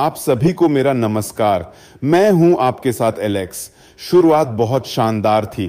आप सभी को मेरा नमस्कार मैं हूं आपके साथ एलेक्स शुरुआत बहुत शानदार थी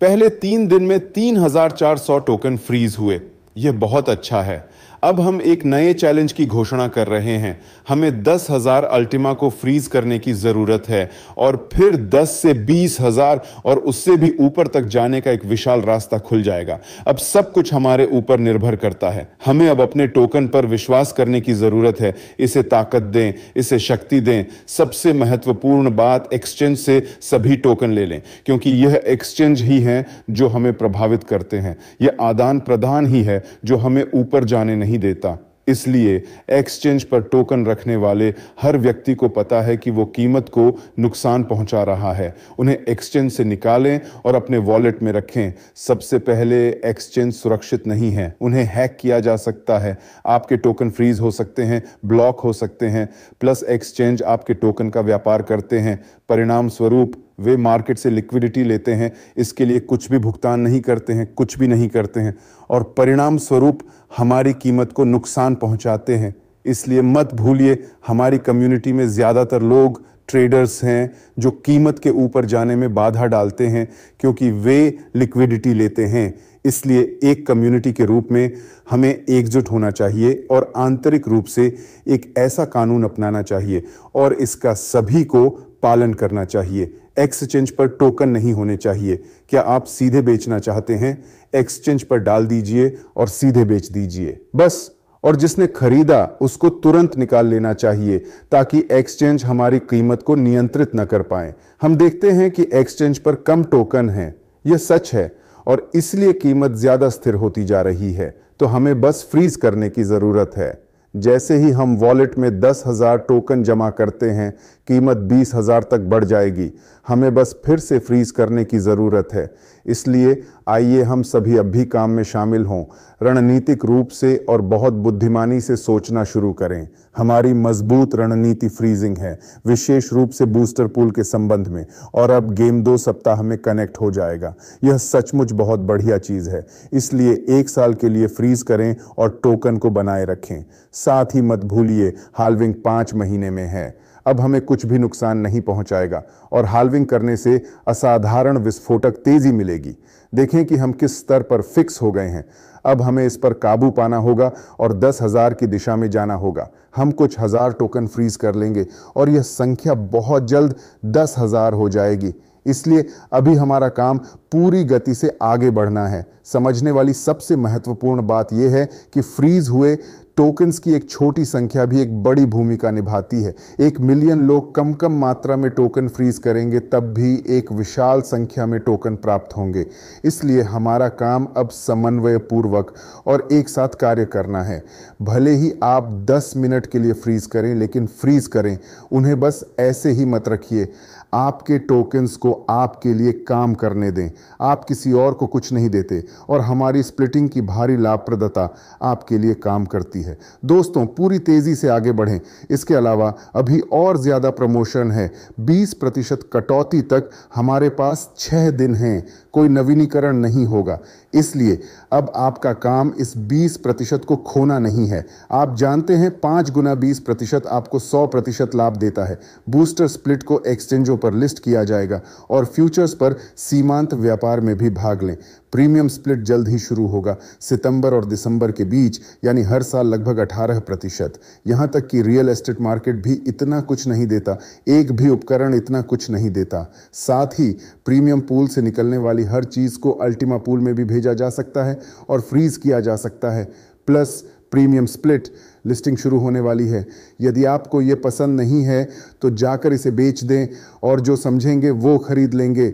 पहले तीन दिन में 3,400 टोकन फ्रीज हुए यह बहुत अच्छा है अब हम एक नए चैलेंज की घोषणा कर रहे हैं हमें दस हजार अल्टिमा को फ्रीज करने की ज़रूरत है और फिर दस से बीस हजार और उससे भी ऊपर तक जाने का एक विशाल रास्ता खुल जाएगा अब सब कुछ हमारे ऊपर निर्भर करता है हमें अब अपने टोकन पर विश्वास करने की ज़रूरत है इसे ताकत दें इसे शक्ति दें सबसे महत्वपूर्ण बात एक्सचेंज से सभी टोकन ले लें क्योंकि यह एक्सचेंज ही है जो हमें प्रभावित करते हैं यह आदान प्रदान ही है जो हमें ऊपर जाने नहीं देता इसलिए एक्सचेंज पर टोकन रखने वाले हर व्यक्ति को पता है कि वो कीमत को नुकसान पहुंचा रहा है उन्हें एक्सचेंज से निकालें और अपने वॉलेट में रखें सबसे पहले एक्सचेंज सुरक्षित नहीं है उन्हें हैक किया जा सकता है आपके टोकन फ्रीज हो सकते हैं ब्लॉक हो सकते हैं प्लस एक्सचेंज आपके टोकन का व्यापार करते हैं परिणाम स्वरूप वे मार्केट से लिक्विडिटी लेते हैं इसके लिए कुछ भी भुगतान नहीं करते हैं कुछ भी नहीं करते हैं और परिणाम स्वरूप हमारी कीमत को नुकसान पहुंचाते हैं इसलिए मत भूलिए हमारी कम्युनिटी में ज़्यादातर लोग ट्रेडर्स हैं जो कीमत के ऊपर जाने में बाधा डालते हैं क्योंकि वे लिक्विडिटी लेते हैं इसलिए एक कम्युनिटी के रूप में हमें एकजुट होना चाहिए और आंतरिक रूप से एक ऐसा कानून अपनाना चाहिए और इसका सभी को पालन करना चाहिए एक्सचेंज पर टोकन नहीं होने चाहिए क्या आप सीधे बेचना चाहते हैं एक्सचेंज पर डाल दीजिए और सीधे बेच दीजिए बस और जिसने खरीदा उसको तुरंत निकाल लेना चाहिए ताकि एक्सचेंज हमारी कीमत को नियंत्रित न कर पाए हम देखते हैं कि एक्सचेंज पर कम टोकन है यह सच है और इसलिए कीमत ज़्यादा स्थिर होती जा रही है तो हमें बस फ्रीज करने की ज़रूरत है जैसे ही हम वॉलेट में दस हज़ार टोकन जमा करते हैं कीमत बीस हज़ार तक बढ़ जाएगी हमें बस फिर से फ्रीज करने की ज़रूरत है इसलिए आइए हम सभी अब भी काम में शामिल हों रणनीतिक रूप से और बहुत बुद्धिमानी से सोचना शुरू करें हमारी मजबूत रणनीति फ्रीजिंग है विशेष रूप से बूस्टर पूल के संबंध में और अब गेम दो सप्ताह में कनेक्ट हो जाएगा यह सचमुच बहुत बढ़िया चीज़ है इसलिए एक साल के लिए फ्रीज करें और टोकन को बनाए रखें साथ ही मत भूलिए हालविंग पांच महीने में है अब हमें कुछ भी नुकसान नहीं पहुंचाएगा और हाल्विंग करने से असाधारण विस्फोटक तेज़ी मिलेगी देखें कि हम किस स्तर पर फिक्स हो गए हैं अब हमें इस पर काबू पाना होगा और दस हज़ार की दिशा में जाना होगा हम कुछ हज़ार टोकन फ्रीज कर लेंगे और यह संख्या बहुत जल्द दस हज़ार हो जाएगी इसलिए अभी हमारा काम पूरी गति से आगे बढ़ना है समझने वाली सबसे महत्वपूर्ण बात यह है कि फ्रीज हुए टोकन्स की एक छोटी संख्या भी एक बड़ी भूमिका निभाती है एक मिलियन लोग कम कम मात्रा में टोकन फ्रीज करेंगे तब भी एक विशाल संख्या में टोकन प्राप्त होंगे इसलिए हमारा काम अब समन्वय पूर्वक और एक साथ कार्य करना है भले ही आप 10 मिनट के लिए फ्रीज करें लेकिन फ्रीज करें उन्हें बस ऐसे ही मत रखिए आपके टोकन्स को आपके लिए काम करने दें आप किसी और को कुछ नहीं देते और हमारी स्प्लिटिंग की भारी लाभप्रदता आपके लिए काम करती है है दोस्तों पूरी तेज़ी से आगे बढ़ें इसके अलावा अभी और ज़्यादा प्रमोशन है 20 प्रतिशत कटौती तक हमारे पास छह दिन हैं कोई नवीनीकरण नहीं होगा इसलिए अब आपका काम इस 20 प्रतिशत को खोना नहीं है आप जानते हैं पांच गुना बीस प्रतिशत आपको सौ प्रतिशत लाभ देता है बूस्टर स्प्लिट को एक्सचेंजों पर लिस्ट किया जाएगा और फ्यूचर्स पर सीमांत व्यापार में भी भाग लें प्रीमियम स्प्लिट जल्द ही शुरू होगा सितंबर और दिसंबर के बीच यानी हर साल लगभग 18 प्रतिशत यहाँ तक कि रियल एस्टेट मार्केट भी इतना कुछ नहीं देता एक भी उपकरण इतना कुछ नहीं देता साथ ही प्रीमियम पूल से निकलने वाली हर चीज़ को अल्टीमा पूल में भी भेजा जा सकता है और फ्रीज किया जा सकता है प्लस प्रीमियम स्प्लिट लिस्टिंग शुरू होने वाली है यदि आपको ये पसंद नहीं है तो जाकर इसे बेच दें और जो समझेंगे वो खरीद लेंगे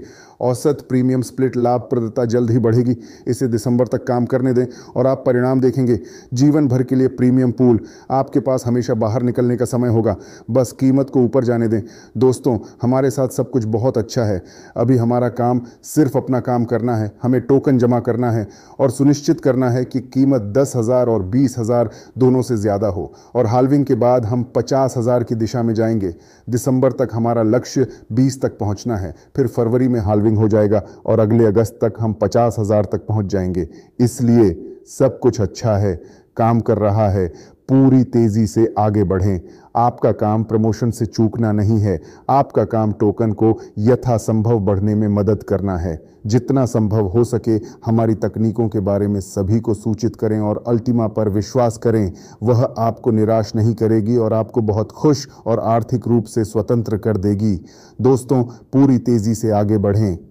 औसत प्रीमियम स्प्लिट लाभप्रदता जल्द ही बढ़ेगी इसे दिसंबर तक काम करने दें और आप परिणाम देखेंगे जीवन भर के लिए प्रीमियम पूल आपके पास हमेशा बाहर निकलने का समय होगा बस कीमत को ऊपर जाने दें दोस्तों हमारे साथ सब कुछ बहुत अच्छा है अभी हमारा काम सिर्फ अपना काम करना है हमें टोकन जमा करना है और सुनिश्चित करना है कि कीमत दस हज़ार और बीस हज़ार दोनों से ज़्यादा हो और हालविंग के बाद हम पचास हज़ार की दिशा में जाएंगे दिसंबर तक हमारा लक्ष्य बीस तक पहुँचना है फिर फरवरी में हालविंग रिकवरिंग हो जाएगा और अगले अगस्त तक हम पचास हज़ार तक पहुंच जाएंगे इसलिए सब कुछ अच्छा है काम कर रहा है पूरी तेज़ी से आगे बढ़ें आपका काम प्रमोशन से चूकना नहीं है आपका काम टोकन को यथासंभव बढ़ने में मदद करना है जितना संभव हो सके हमारी तकनीकों के बारे में सभी को सूचित करें और अल्टीमा पर विश्वास करें वह आपको निराश नहीं करेगी और आपको बहुत खुश और आर्थिक रूप से स्वतंत्र कर देगी दोस्तों पूरी तेज़ी से आगे बढ़ें